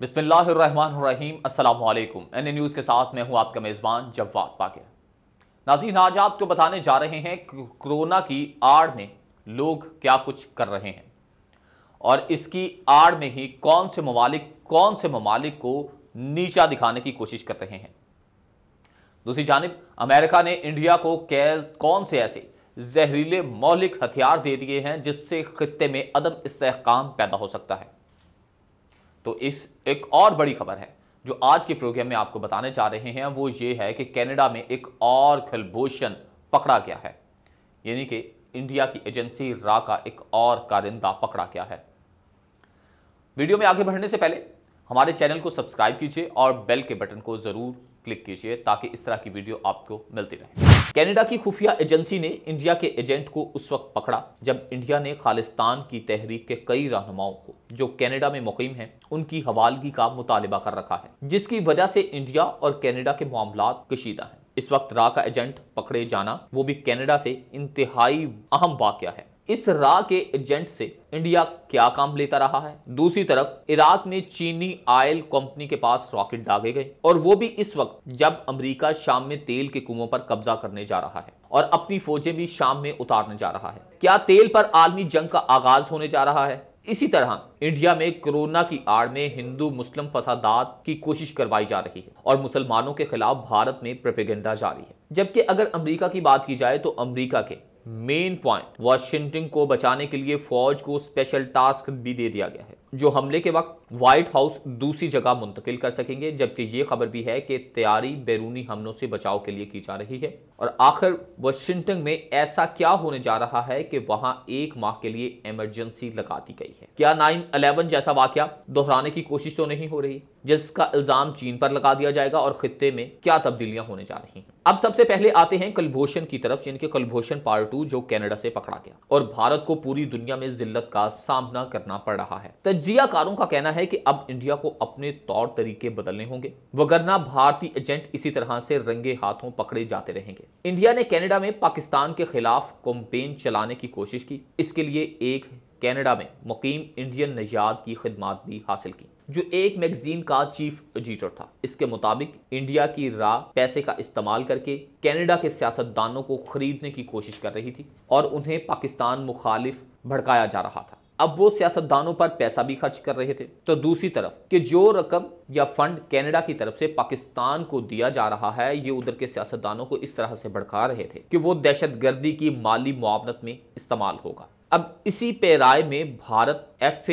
बिस्मिल्लाहिर्रहमानिर्रहीम अस्सलाम N A news के साथ मैं हूं आपका मेज़बान जवाद पाके नाजीन आज आपको बताने जा रहे हैं कोरोना की आड़ में लोग क्या कुछ कर रहे हैं और इसकी आड़ में ही कौन से ममालिक कौन से ममालिक को नीचा दिखाने की कोशिश कर रहे हैं दूसरी जानब अमेरिका ने इंडिया को कौन से ऐसे जहरीले मौलिक हथियार दे दिए हैं जिससे खत्े में अदम इसकाम पैदा हो सकता है तो इस एक और बड़ी खबर है जो आज के प्रोग्राम में आपको बताने चाह रहे हैं वो ये है कि कनाडा में एक और खलभूषण पकड़ा गया है यानी कि इंडिया की एजेंसी रा का एक और कारिंदा पकड़ा गया है वीडियो में आगे बढ़ने से पहले हमारे चैनल को सब्सक्राइब कीजिए और बेल के बटन को ज़रूर क्लिक कीजिए ताकि इस तरह की वीडियो आपको मिलती रहे कनाडा की खुफिया एजेंसी ने इंडिया के एजेंट को उस वक्त पकड़ा जब इंडिया ने खालिस्तान की तहरीक के कई रहनुमाओं को जो कनाडा में मुकम हैं उनकी हवालगी का मुतालबा कर रखा है जिसकी वजह से इंडिया और कनाडा के मामला कशीदा हैं इस वक्त रा का एजेंट पकड़े जाना वो भी कनाडा से इंतहाई अहम वाक्य है इस रा के एजेंट से इंडिया क्या काम लेता रहा है दूसरी तरफ इराक में चीनी आयल कंपनी के पास रॉकेट दागे गए और वो भी इस वक्त जब अमेरिका शाम में तेल के कुओं पर कब्जा करने जा रहा है और अपनी फौजें भी शाम में उतारने जा रहा है क्या तेल पर आलमी जंग का आगाज होने जा रहा है इसी तरह इंडिया में कोरोना की आड़ में हिंदू मुस्लिम फसादात की कोशिश करवाई जा रही है और मुसलमानों के खिलाफ भारत में प्रपेगेंडा जारी है जबकि अगर अमेरिका की बात की जाए तो अमेरिका के मेन पॉइंट वाशिंगटन को बचाने के लिए फौज को स्पेशल टास्क भी दे दिया गया है जो हमले के वक्त व्हाइट हाउस दूसरी जगह मुंतकिल कर सकेंगे जबकि ये खबर भी है कि तैयारी बैरूनी हमलों से बचाव के लिए की जा रही है और आखिर वाशिंगटन में ऐसा क्या होने जा रहा है कि वहां एक माह के लिए इमरजेंसी लगा दी गई है क्या नाइन अलेवन जैसा वाक्य दोहराने की कोशिश तो नहीं हो रही जिसका इल्जाम चीन पर लगा दिया जाएगा और खत्े में क्या तब्दीलियां होने जा रही हैं अब सबसे पहले आते हैं कलभूषण की तरफ जिनके कलभूषण पार्ट टू जो कनाडा से पकड़ा गया और भारत को पूरी दुनिया में जिल्लत का सामना करना पड़ रहा है कारों का कहना है है कि अब इंडिया को अपने तौर तरीके बदलने होंगे वगरना भारतीय एजेंट इसी तरह से रंगे हाथों पकड़े जाते रहेंगे इंडिया ने कनाडा में पाकिस्तान के खिलाफ कैंपेन चलाने की कोशिश की इसके लिए एक कनाडा में मुकीम इंडियन नजाद की खिदमत भी हासिल की जो एक मैगजीन का चीफ एडिटर था इसके मुताबिक इंडिया की राह पैसे का इस्तेमाल करके कैनेडा के सियासतदानों को खरीदने की कोशिश कर रही थी और उन्हें पाकिस्तान मुखालिफ भड़काया जा रहा था अब वो सियासतदानों पर पैसा भी खर्च कर रहे थे तो दूसरी तरफ कि जो रकम या फंड कनाडा की तरफ से पाकिस्तान को दिया जा रहा है ये उधर के सियासतदानों को इस तरह से भड़का रहे थे कि वो दहशत गर्दी की माली मुआवनत में इस्तेमाल होगा अब इसी पैराय में भारत एफ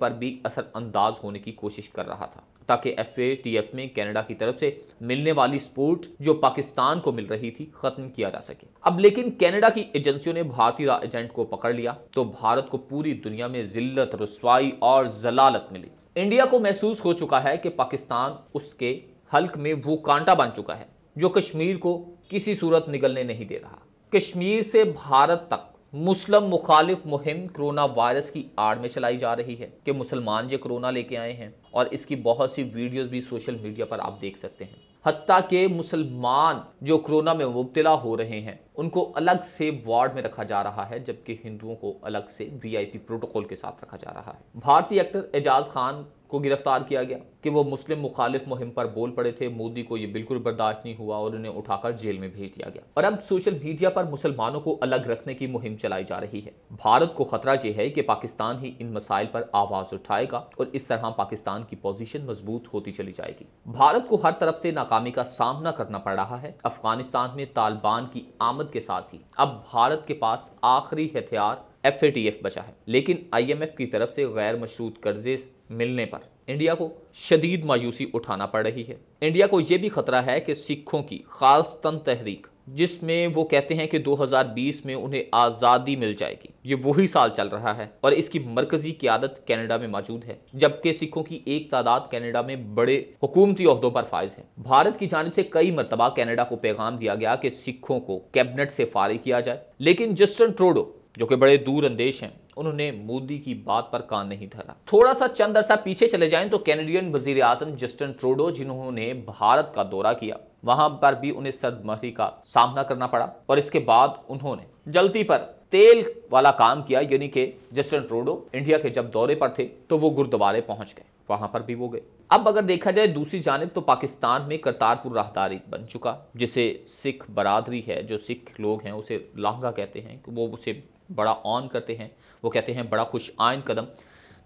पर भी असरअंदाज होने की कोशिश कर रहा था ताकि एफ ए में कनाडा की तरफ से मिलने वाली सपोर्ट जो पाकिस्तान को मिल रही थी खत्म किया जा सके अब लेकिन कनाडा की एजेंसियों ने भारतीय एजेंट को पकड़ लिया तो भारत को पूरी दुनिया में जिल्लत रसवाई और जलालत मिली इंडिया को महसूस हो चुका है कि पाकिस्तान उसके हल्क में वो कांटा बन चुका है जो कश्मीर को किसी सूरत निकलने नहीं दे रहा कश्मीर से भारत तक मुस्लिम मुखालिफ मुहिम कोरोना वायरस की आड़ में चलाई जा रही है कि मुसलमान ये कोरोना लेके आए हैं और इसकी बहुत सी वीडियोस भी सोशल मीडिया पर आप देख सकते हैं हती के मुसलमान जो कोरोना में मुबतला हो रहे हैं उनको अलग से वार्ड में रखा जा रहा है जबकि हिंदुओं को अलग से वीआईपी प्रोटोकॉल के साथ रखा जा रहा है भारतीय एक्टर एजाज खान को गिरफ्तार किया गया कि वो मुस्लिम मुखालिफ मुहिम पर बोल पड़े थे मोदी को ये बिल्कुल बर्दाश्त नहीं हुआ और उन्हें उठाकर जेल में भेज दिया गया और अब सोशल मीडिया पर मुसलमानों को अलग रखने की मुहिम चलाई जा रही है भारत को खतरा यह है कि पाकिस्तान ही इन मसाइल पर आवाज उठाएगा और इस तरह पाकिस्तान की पोजिशन मजबूत होती चली जाएगी भारत को हर तरफ से नाकामी का सामना करना पड़ रहा है अफगानिस्तान में तालिबान की आमद के साथ ही अब भारत के पास आखिरी हथियार एफ ए टी एफ बचा है लेकिन आई एम एफ की तरफ से गैर मशरूत कर्जे मिलने पर इंडिया को शदीद मायूसी उठाना पड़ रही है इंडिया को यह भी खतरा है कि सिखों की खालस्तन तहरीक जिसमें वो कहते हैं कि 2020 में उन्हें आज़ादी मिल जाएगी ये वही साल चल रहा है और इसकी मरकजी क्यादत कनाडा में मौजूद है जबकि सिखों की एक तादाद कनाडा में बड़े हुकूमती अहदों पर फायज है भारत की जानब से कई मरतबा कनाडा को पैगाम दिया गया कि सिखों को कैबिनेट से फारिग किया जाए लेकिन जस्टिन ट्रोडो जो कि बड़े दूर अंदेश हैं उन्होंने मोदी की बात पर कान नहीं धरा थोड़ा सा चंद अरसा पीछे चले जाएं तो कैनेडियन वजीर आजम जस्टिन ट्रोडो जिन्होंने भारत का दौरा किया वहां पर भी उन्हें सर्दमर्दी का सामना करना पड़ा और इसके बाद उन्होंने जल्दी पर तेल वाला काम किया यानी कि जस्टिन ट्रोडो इंडिया के जब दौरे पर थे तो वो गुरुद्वारे पहुंच गए वहां पर भी वो गए अब अगर देखा जाए दूसरी जानब तो पाकिस्तान में करतारपुर राहदारी बन चुका जिसे सिख बरादरी है जो सिख लोग हैं उसे लांगा कहते हैं वो उसे बड़ा ऑन करते हैं वो कहते हैं बड़ा खुश आयन कदम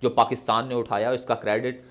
जो पाकिस्तान ने उठाया इसका क्रेडिट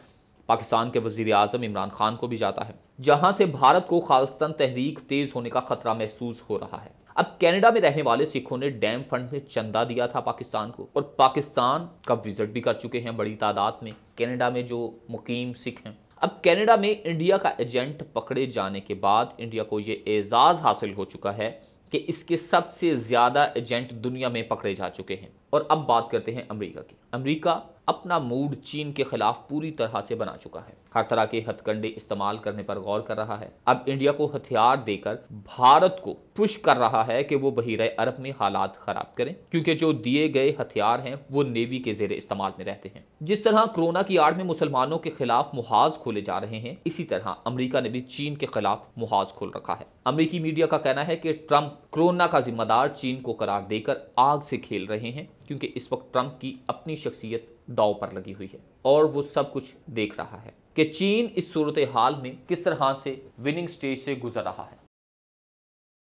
पाकिस्तान के वजीर अजम इमरान खान को भी जाता है जहाँ से भारत को खालस्तान तहरीक तेज़ होने का खतरा महसूस हो रहा है अब कनाडा में रहने वाले सिखों ने डैम फंड में चंदा दिया था पाकिस्तान को और पाकिस्तान का विजिट भी कर चुके हैं बड़ी तादाद में कनाडा में जो मुकीम सिख हैं अब कनाडा में इंडिया का एजेंट पकड़े जाने के बाद इंडिया को ये एजाज़ हासिल हो चुका है कि इसके सबसे ज़्यादा एजेंट दुनिया में पकड़े जा चुके हैं और अब बात करते हैं अमेरिका की अमेरिका अपना मूड चीन के खिलाफ पूरी तरह से बना चुका है हर तरह के हथकंडे इस्तेमाल करने पर गौर कर रहा है अब इंडिया को हथियार देकर भारत को पुश कर रहा है कि वो बहिर अरब में हालात खराब करें क्योंकि जो दिए गए हथियार हैं वो नेवी के जेर इस्तेमाल में रहते हैं जिस तरह कोरोना की आड़ में मुसलमानों के खिलाफ मुहाज खोले जा रहे हैं इसी तरह अमरीका ने भी चीन के खिलाफ मुहाज खोल रखा है अमरीकी मीडिया का कहना है कि ट्रंप कोरोना का जिम्मेदार चीन को करार देकर आग से खेल रहे हैं क्योंकि इस वक्त ट्रंप की अपनी शख्सियत दाव पर लगी हुई है और वो सब कुछ देख रहा है कि चीन इस सूरत हाल में किस तरह से विनिंग स्टेज से गुजर रहा है